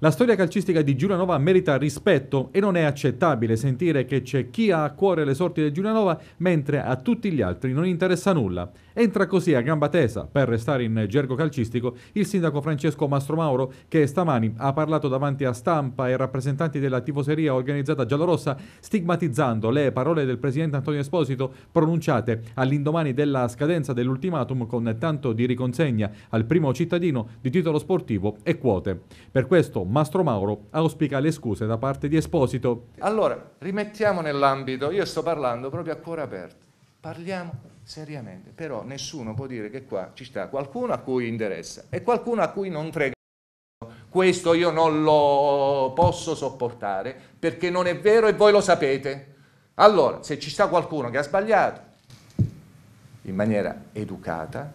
La storia calcistica di Giulianova merita rispetto e non è accettabile sentire che c'è chi ha a cuore le sorti del Giulianova mentre a tutti gli altri non interessa nulla. Entra così a gamba tesa, per restare in gergo calcistico, il sindaco Francesco Mastromauro che stamani ha parlato davanti a stampa e rappresentanti della tifoseria organizzata giallorossa stigmatizzando le parole del presidente Antonio Esposito pronunciate all'indomani della scadenza dell'ultimatum con tanto di riconsegna al primo cittadino di titolo sportivo e quote. Per questo Mastro Mauro auspica le scuse da parte di Esposito. Allora, rimettiamo nell'ambito, io sto parlando proprio a cuore aperto, parliamo seriamente, però nessuno può dire che qua ci sta qualcuno a cui interessa e qualcuno a cui non frega. Questo io non lo posso sopportare perché non è vero e voi lo sapete. Allora, se ci sta qualcuno che ha sbagliato, in maniera educata,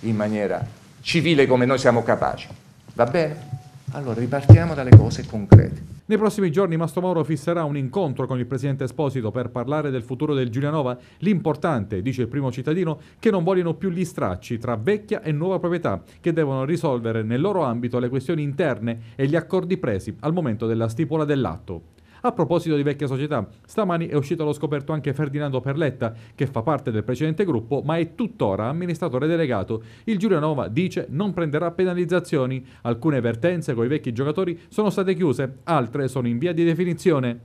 in maniera civile come noi siamo capaci, va bene? Allora, ripartiamo dalle cose concrete. Nei prossimi giorni Mastro Mauro fisserà un incontro con il presidente Esposito per parlare del futuro del Giulianova. L'importante, dice il primo cittadino, che non vogliono più gli stracci tra vecchia e nuova proprietà, che devono risolvere nel loro ambito le questioni interne e gli accordi presi al momento della stipula dell'atto. A proposito di vecchia società, stamani è uscito allo scoperto anche Ferdinando Perletta, che fa parte del precedente gruppo, ma è tuttora amministratore delegato. Il Giulianova dice non prenderà penalizzazioni. Alcune vertenze con i vecchi giocatori sono state chiuse, altre sono in via di definizione.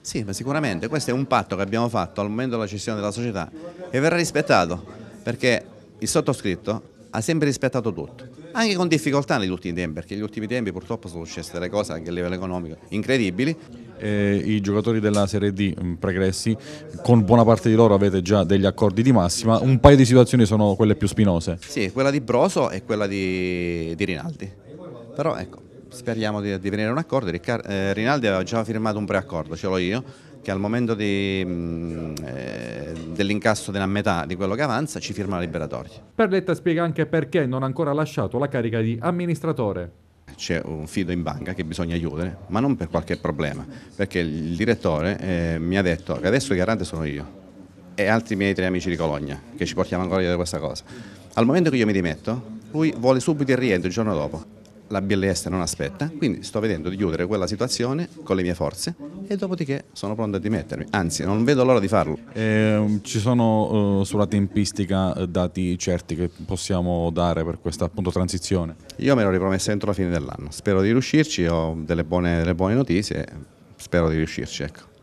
Sì, ma sicuramente questo è un patto che abbiamo fatto al momento della cessione della società e verrà rispettato perché il sottoscritto ha sempre rispettato tutto, anche con difficoltà negli ultimi tempi, perché negli ultimi tempi purtroppo sono successe delle cose anche a livello economico incredibili eh, i giocatori della Serie D mm, pregressi, con buona parte di loro avete già degli accordi di massima, un paio di situazioni sono quelle più spinose. Sì, quella di Broso e quella di, di Rinaldi, però ecco, speriamo di, di venire a un accordo, Riccardo, eh, Rinaldi aveva già firmato un preaccordo, ce l'ho io, che al momento mm, eh, dell'incasso della metà di quello che avanza ci firma la liberatoria. Perletta spiega anche perché non ha ancora lasciato la carica di amministratore c'è un fido in banca che bisogna chiudere, ma non per qualche problema, perché il direttore eh, mi ha detto che adesso il garante sono io e altri miei tre amici di Cologna, che ci portiamo ancora dietro questa cosa. Al momento che io mi dimetto, lui vuole subito il rientro il giorno dopo. La BLS non aspetta, quindi sto vedendo di chiudere quella situazione con le mie forze e dopodiché sono pronto a dimettermi, anzi non vedo l'ora di farlo. Eh, ci sono eh, sulla tempistica eh, dati certi che possiamo dare per questa appunto transizione? Io me l'ho ripromessa entro la fine dell'anno, spero di riuscirci, ho delle buone, delle buone notizie, spero di riuscirci. Ecco.